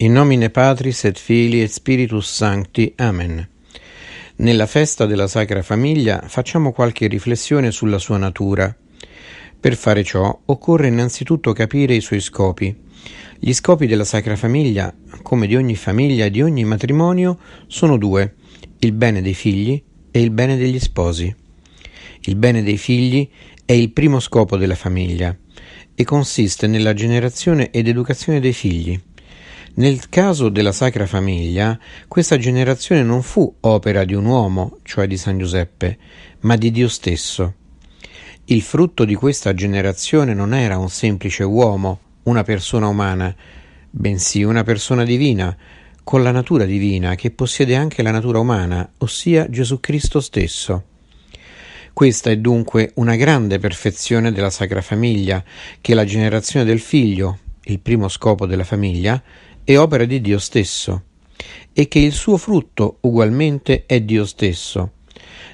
In nomine Patris et Filii et Spiritus Sancti. Amen. Nella festa della Sacra Famiglia facciamo qualche riflessione sulla sua natura. Per fare ciò occorre innanzitutto capire i suoi scopi. Gli scopi della Sacra Famiglia, come di ogni famiglia e di ogni matrimonio, sono due, il bene dei figli e il bene degli sposi. Il bene dei figli è il primo scopo della famiglia e consiste nella generazione ed educazione dei figli. Nel caso della Sacra Famiglia, questa generazione non fu opera di un uomo, cioè di San Giuseppe, ma di Dio stesso. Il frutto di questa generazione non era un semplice uomo, una persona umana, bensì una persona divina, con la natura divina che possiede anche la natura umana, ossia Gesù Cristo stesso. Questa è dunque una grande perfezione della Sacra Famiglia, che la generazione del figlio, il primo scopo della famiglia, è opera di Dio stesso e che il suo frutto ugualmente è Dio stesso.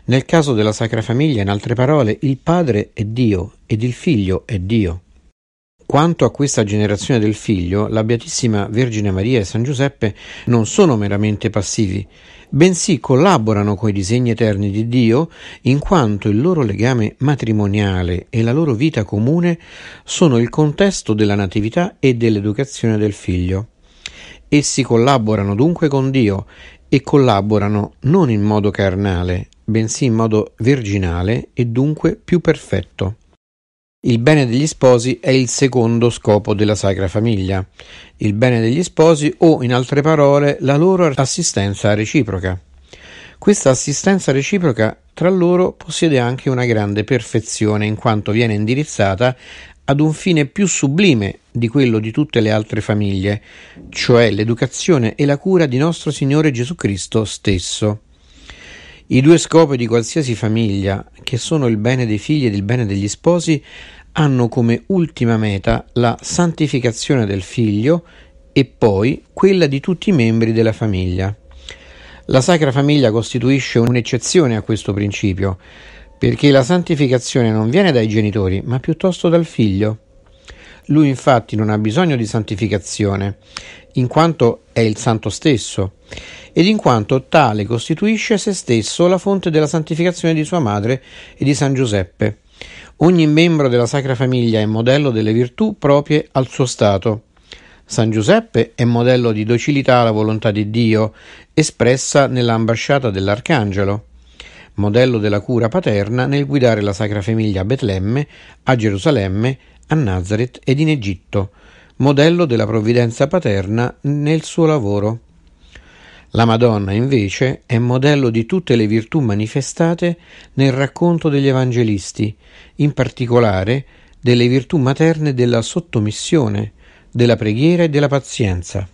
Nel caso della Sacra Famiglia, in altre parole, il Padre è Dio ed il Figlio è Dio. Quanto a questa generazione del figlio, la Beatissima Vergine Maria e San Giuseppe non sono meramente passivi, bensì collaborano coi disegni eterni di Dio in quanto il loro legame matrimoniale e la loro vita comune sono il contesto della natività e dell'educazione del figlio. Essi collaborano dunque con Dio e collaborano non in modo carnale, bensì in modo virginale e dunque più perfetto. Il bene degli sposi è il secondo scopo della Sacra Famiglia, il bene degli sposi o, in altre parole, la loro assistenza reciproca. Questa assistenza reciproca tra loro possiede anche una grande perfezione in quanto viene indirizzata ad un fine più sublime di quello di tutte le altre famiglie, cioè l'educazione e la cura di nostro Signore Gesù Cristo stesso. I due scopi di qualsiasi famiglia, che sono il bene dei figli ed il bene degli sposi, hanno come ultima meta la santificazione del figlio e poi quella di tutti i membri della famiglia. La Sacra Famiglia costituisce un'eccezione a questo principio, perché la santificazione non viene dai genitori, ma piuttosto dal figlio. Lui infatti non ha bisogno di santificazione, in quanto è il santo stesso, ed in quanto tale costituisce se stesso la fonte della santificazione di sua madre e di San Giuseppe. Ogni membro della Sacra Famiglia è modello delle virtù proprie al suo stato. San Giuseppe è modello di docilità alla volontà di Dio, espressa nell'ambasciata dell'Arcangelo modello della cura paterna nel guidare la Sacra Famiglia a Betlemme, a Gerusalemme, a Nazareth ed in Egitto, modello della provvidenza paterna nel suo lavoro. La Madonna invece è modello di tutte le virtù manifestate nel racconto degli Evangelisti, in particolare delle virtù materne della sottomissione, della preghiera e della pazienza.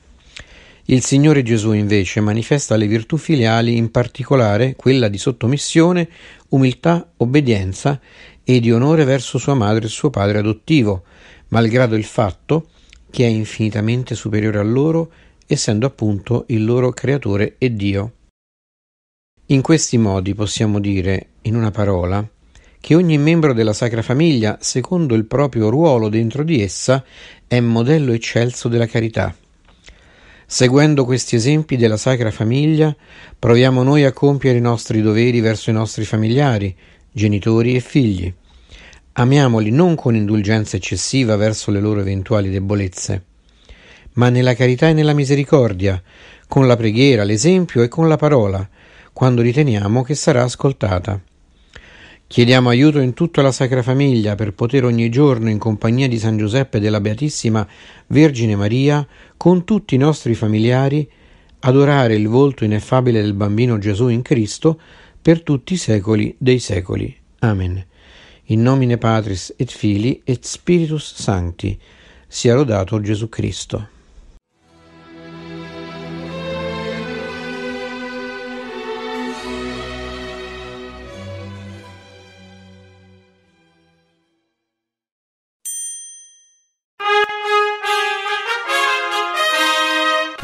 Il Signore Gesù invece manifesta le virtù filiali, in particolare quella di sottomissione, umiltà, obbedienza e di onore verso sua madre e suo padre adottivo, malgrado il fatto che è infinitamente superiore a loro, essendo appunto il loro creatore e Dio. In questi modi possiamo dire, in una parola, che ogni membro della Sacra Famiglia, secondo il proprio ruolo dentro di essa, è modello eccelso della carità. Seguendo questi esempi della Sacra Famiglia, proviamo noi a compiere i nostri doveri verso i nostri familiari, genitori e figli. Amiamoli non con indulgenza eccessiva verso le loro eventuali debolezze, ma nella carità e nella misericordia, con la preghiera, l'esempio e con la parola, quando riteniamo che sarà ascoltata. Chiediamo aiuto in tutta la Sacra Famiglia per poter ogni giorno, in compagnia di San Giuseppe e della Beatissima Vergine Maria, con tutti i nostri familiari, adorare il volto ineffabile del bambino Gesù in Cristo per tutti i secoli dei secoli. Amen. In nomine Patris et Fili et Spiritus Sancti. Sia lodato Gesù Cristo.